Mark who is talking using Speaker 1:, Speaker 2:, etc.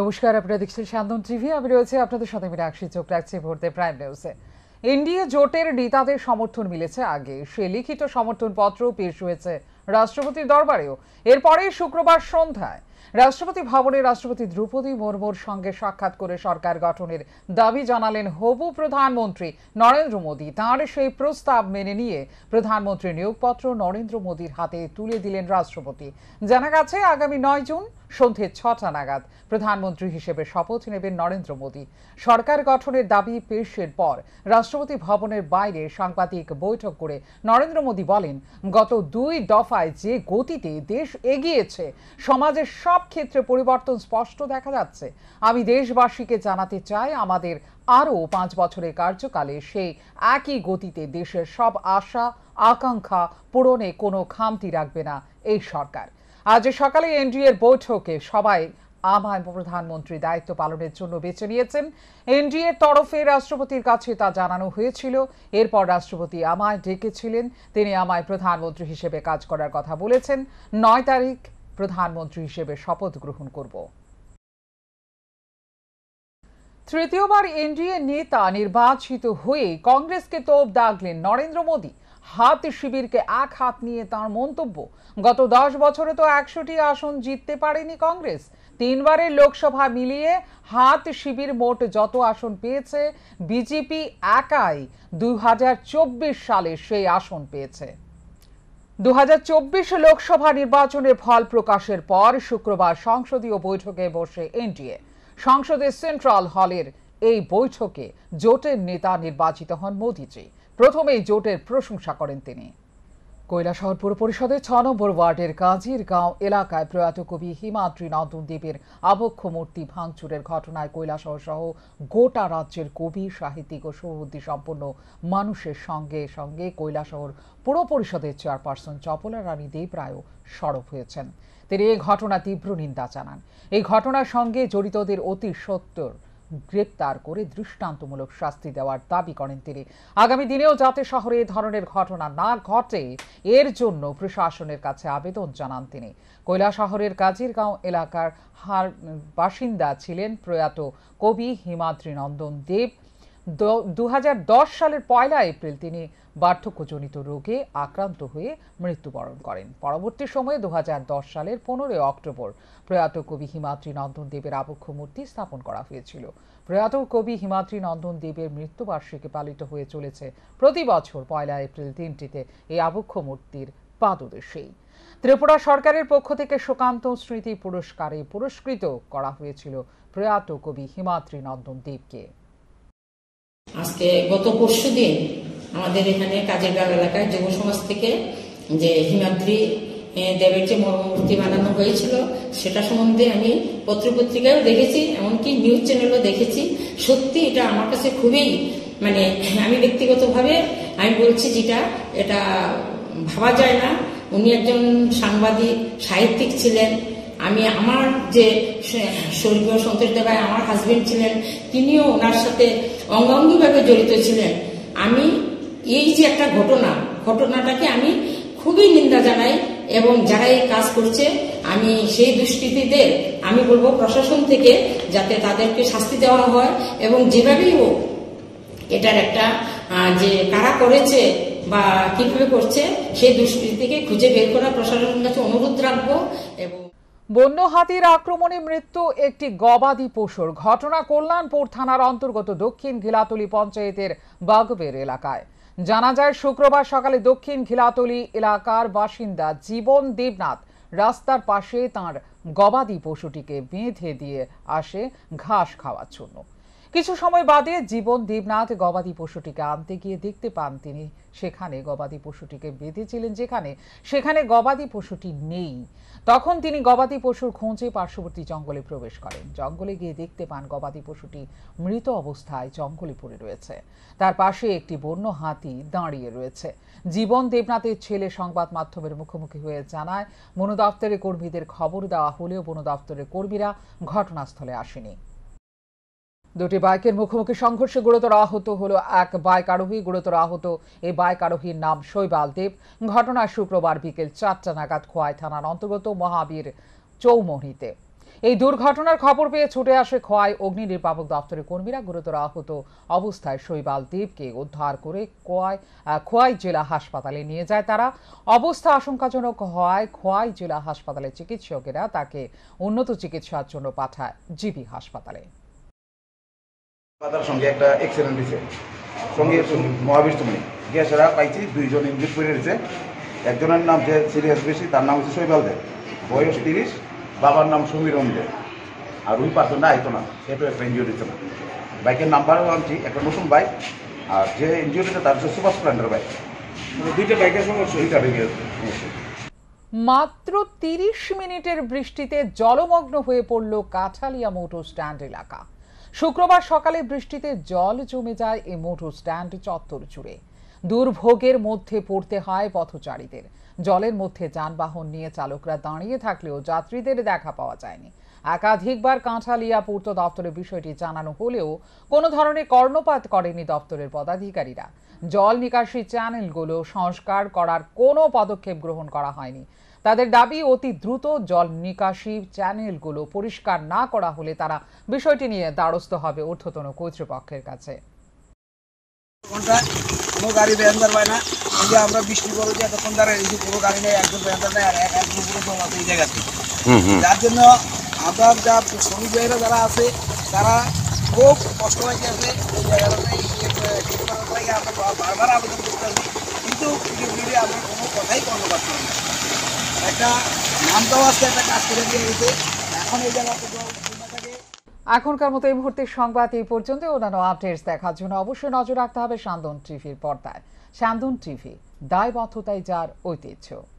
Speaker 1: নমস্কার আপনারা দেখছেন শান্তন টিভি আমি রয়েছে আপনাদের সাথে আমি রাখছি চোখ রাখছি ভোরতে প্রাইম নিউজে এনডিএ জোটের নেতাদের সমর্থন মিলেছে আগে সে লিখিত সমর্থন পত্র পেশ হয়েছে রাষ্ট্রপতির দরবারেও এরপরে শুক্রবার সন্ধ্যায় রাষ্ট্রপতি ভবনে রাষ্ট্রপতি দ্রৌপদী মুর্মুর সঙ্গে সাক্ষাৎ করে সরকার গঠনের দাবি জানালেন হবু প্রধানমন্ত্রী নরেন্দ্র মোদী তাঁর সেই প্রস্তাব মেনে নিয়ে প্রধানমন্ত্রী নিয়োগপত্র নরেন্দ্র মোদীর হাতে তুলে দিলেন রাষ্ট্রপতি জানা গেছে আগামী নয় জুন সন্ধে ছটা নাগাদ প্রধানমন্ত্রী হিসেবে শপথ নেবেন নরেন্দ্র মোদী সরকার গঠনের দাবি পেশের পর রাষ্ট্রপতি ভবনের বাইরে সাংবাদিক বৈঠক করে নরেন্দ্র মোদী বলেন গত দুই দফায় যে গতিতে দেশ এগিয়েছে সমাজের সব সব ক্ষেত্রে পরিবর্তন স্পষ্ট দেখা যাচ্ছে আমি দেশবাসীকে জানাতে চাই আমাদের আরও পাঁচ বছরের কার্যকালে সেই একই গতিতে দেশের সব আশা আকাঙ্ক্ষা পূরণে কোনো খামতি রাখবে না এই সরকার আজ সকালে এনডিএ এর বৈঠকে সবাই আমায় প্রধানমন্ত্রী দায়িত্ব পালনের জন্য বেছে নিয়েছেন এনডিএর তরফে রাষ্ট্রপতির কাছে তা জানানো হয়েছিল এরপর রাষ্ট্রপতি আমায় ডেকেছিলেন তিনি আমায় প্রধানমন্ত্রী হিসেবে কাজ করার কথা বলেছেন নয় তারিখ প্রধানমন্ত্রী হিসেবে শপথ গ্রহণ করব তৃতীয়বার এনডিএ নেতা নির্বাচিত হয়ে কংগ্রেসকে তোপ দাগলেন নরেন্দ্র মোদী হাত শিবিরকে এক হাত নিয়ে তার মন্তব্য গত দশ বছরে তো একশোটি আসন জিততে পারেনি কংগ্রেস তিনবারের লোকসভা মিলিয়ে হাত শিবির মোট যত আসন পেয়েছে বিজেপি একাই দুই সালে সেই আসন পেয়েছে দু লোকসভা নির্বাচনের ফল প্রকাশের পর শুক্রবার সংসদীয় বৈঠকে বসে এনডিএ সংসদের সেন্ট্রাল হলের এই বৈঠকে জোটের নেতা নির্বাচিত হন মোদিজি প্রথমেই জোটের প্রশংসা করেন তিনি কৈলাসহর পুর পরিষদের ছ নম্বর ওয়ার্ডের কাজীর গাঁও এলাকায় প্রয়াত কবি হিমাদ্রি নন্দন দেবের আবক্ষ মূর্তি ভাঙচুরের ঘটনায় কৈলাসহর সহ গোটা রাজ্যের কবি সাহিত্যিক ও সৌহদ্দি সম্পন্ন মানুষের সঙ্গে সঙ্গে কৈলাসহর পুর পরিষদের চেয়ারপারসন চপলা রানী দেব রায়ও সরব হয়েছেন তিনি এই ঘটনা তীব্র নিন্দা জানান এই ঘটনার সঙ্গে জড়িতদের অতি সত্তর গ্রেপ্তার করে দৃষ্টান্তমূলক শাস্তি দেওয়ার দাবি করেন তিনি আগামী দিনেও যাতে শহরে এ ধরনের ঘটনা না ঘটে এর জন্য প্রশাসনের কাছে আবেদন জানান তিনি কৈলা শহরের কাজিরগাঁও এলাকার হার বাসিন্দা ছিলেন প্রয়াত কবি হিমাদ্রি নন্দন দেব দু সালের পয়লা এপ্রিল তিনি বার্ধক্যজনিত রোগে আক্রান্ত হয়ে মৃত্যুবরণ করেন পরবর্তী সময়ে দু সালের পনেরোই অক্টোবর প্রয়াত কবি হিমাদ্রি নন্দন দেবের আবক্ষ মূর্তি স্থাপন করা হয়েছিল প্রয়াত কবি হিমাদ্রি নন্দন দেবের মৃত্যুবার্ষিকী পালিত হয়ে চলেছে প্রতি বছর পয়লা এপ্রিল দিনটিতে এই আবক্ষ মূর্তির পাদদেশেই ত্রিপুরা সরকারের পক্ষ থেকে সুকান্ত স্মৃতি পুরস্কারে পুরস্কৃত করা হয়েছিল প্রয়াত কবি হিমাদ্রি নন্দন দেবকে আজকে গত পরশু দিন আমাদের এখানে কাজের গ্রাম এলাকায় যুব সমাজ থেকে যে হিমাদ্রি দেবের যে মর্মমূর্তি বানানো হয়েছিল সেটা সম্বন্ধে আমি পত্রপত্রিকায়ও দেখেছি এমনকি নিউজ চ্যানেলও দেখেছি সত্যি এটা আমার কাছে খুবই মানে আমি ব্যক্তিগতভাবে আমি বলছি যেটা এটা ভাবা যায় না উনি একজন সাংবাদিক সাহিত্যিক ছিলেন আমি আমার যে স্বর্গীয় সন্তোষ দেবায় আমার হাজবেন্ড ছিলেন তিনিও ওনার সাথে অঙ্গাঙ্গিভাবে জড়িত ছিলেন আমি এই যে একটা ঘটনা ঘটনাটাকে আমি খুবই নিন্দা জানাই এবং যারা এই কাজ করছে আমি সেই দুষ্কৃতীদের আমি বলবো প্রশাসন থেকে যাতে তাদেরকে শাস্তি দেওয়া হয় এবং যেভাবেই হোক এটার একটা যে কারা করেছে বা কীভাবে করছে সেই দুষ্কৃতিকে খুঁজে বের করা প্রশাসনের কাছে অনুরোধ রাখবো এবং বন্য হাতির আক্রমণে মৃত্যু একটি গবাদি পশুর ঘটনা কল্যাণপুর থানার অন্তর্গত দক্ষিণ ঘিলাতলি পঞ্চায়েতের বাগবের এলাকায় জানা যায় শুক্রবার সকালে দক্ষিণ ঘিলাতলি এলাকার বাসিন্দা জীবন দেবনাথ রাস্তার পাশে তার গবাদি পশুটিকে বেঁধে দিয়ে আসে ঘাস খাওয়ার জন্য কিছু সময় বাদে জীবন দেবনাথ গবাদি পশুটিকে আনতে গিয়ে দেখতে পান তিনি সেখানে গবাদি পশুটিকে বেঁধেছিলেন যেখানে সেখানে গবাদি পশুটি নেই তখন তিনি গবাদি পশুর খোঁজে পার্শ্ববর্তী জঙ্গলে প্রবেশ করেন জঙ্গলে গিয়ে দেখতে পান গবাদি পশুটি মৃত অবস্থায় জঙ্গলে পড়ে রয়েছে তার পাশে একটি বন্য হাতি দাঁড়িয়ে রয়েছে জীবন দেবনাথের ছেলে সংবাদ মাধ্যমের মুখোমুখি হয়ে জানায় বন দপ্তরের কর্মীদের খবর দেওয়া হলেও বন দপ্তরের কর্মীরা ঘটনাস্থলে আসেনি দুটি বাইকের মুখোমুখি সংঘর্ষে গুরুতর আহত হলো এক বাইক আরোহী গুরুতর আহত এই বাইক আরোহীর নাম শৈবাল দেব ঘটনা শুক্রবার বিকেল চারটা নাগাদ খোয়াই থানার অন্তর্গত মহাবীর চৌমনিতে এই দুর্ঘটনার খবর পেয়ে ছুটে আসে খোয়াই অগ্নি নির্বাপক দপ্তরের কর্মীরা গুরুতর আহত অবস্থায় শৈবাল দেবকে উদ্ধার করে খোয়াই খোয়াই জেলা হাসপাতালে নিয়ে যায় তারা অবস্থা আশঙ্কাজনক হওয়ায় খোয়াই জেলা হাসপাতালে চিকিৎসকেরা তাকে উন্নত চিকিৎসার জন্য পাঠায় জিবি হাসপাতালে বাদার সঙ্গে একটা এক্সিডেন্ট হয়েছে সঙ্গে মহাবীর তুমি গ্যাসেরা পাইছি দুইজন ইঞ্জুর পড়ে দিয়েছে একজনের নাম যে সিরিয়াস বেশি তার নাম হচ্ছে শৈবাল দেব বয়স তিরিশ বাবার নাম সমীরম দে আর ওই পার্সনটা আইতো না সেটাও একটা ইঞ্জুরি দিত না বাইকের নাম্বারও আনছি একটা নতুন বাইক আর যে ইঞ্জুরিটা তার হচ্ছে সুপার স্প্লেন্ডার বাইক মানে দুইটা বাইকের সঙ্গে দুইটা মাত্র তিরিশ মিনিটের বৃষ্টিতে জলমগ্ন হয়ে পড়ল কাঁঠালিয়া মোটর স্ট্যান্ড এলাকা শুক্রবার সকালে বৃষ্টিতে জল জমে যায় এই মোটর স্ট্যান্ড চত্বর জুড়ে দুর্ভোগের মধ্যে পড়তে হয় পথচারীদের জলের মধ্যে যানবাহন নিয়ে চালকরা দাঁড়িয়ে থাকলেও যাত্রীদের দেখা পাওয়া যায়নি একাধিকবার কাঁঠালিয়া পূর্ত দপ্তরের বিষয়টি জানানো হলেও কোনো ধরনের কর্ণপাত করেনি দপ্তরের পদাধিকারীরা জল নিকাশি চ্যানেলগুলো সংস্কার করার কোনো পদক্ষেপ গ্রহণ করা হয়নি তাদের দাবি অতি দ্রুত জল নিকাশি চ্যানেলগুলো পরিষ্কার না করা হলে তারা বিষয়টি নিয়ে দ্বারস্থ হবে ঊর্ধ্বতন কর্তৃপক্ষের কাছে যার জন্য আমরা যা যারা আছে তারা খুব কষ্ট হয়েছে আছে এই জায়গাটা বারবার আবেদন করতে কিন্তু কোনো কথাই না একটা কাজ করে এখনকার মতো এই মুহূর্তে সংবাদ এই পর্যন্ত অন্যান্য আপডেটস দেখার জন্য অবশ্যই নজর রাখতে হবে সান্দন টিভির পর্দায় সান্দন টিভি দায়বদ্ধতায় যার ঐতিহ্য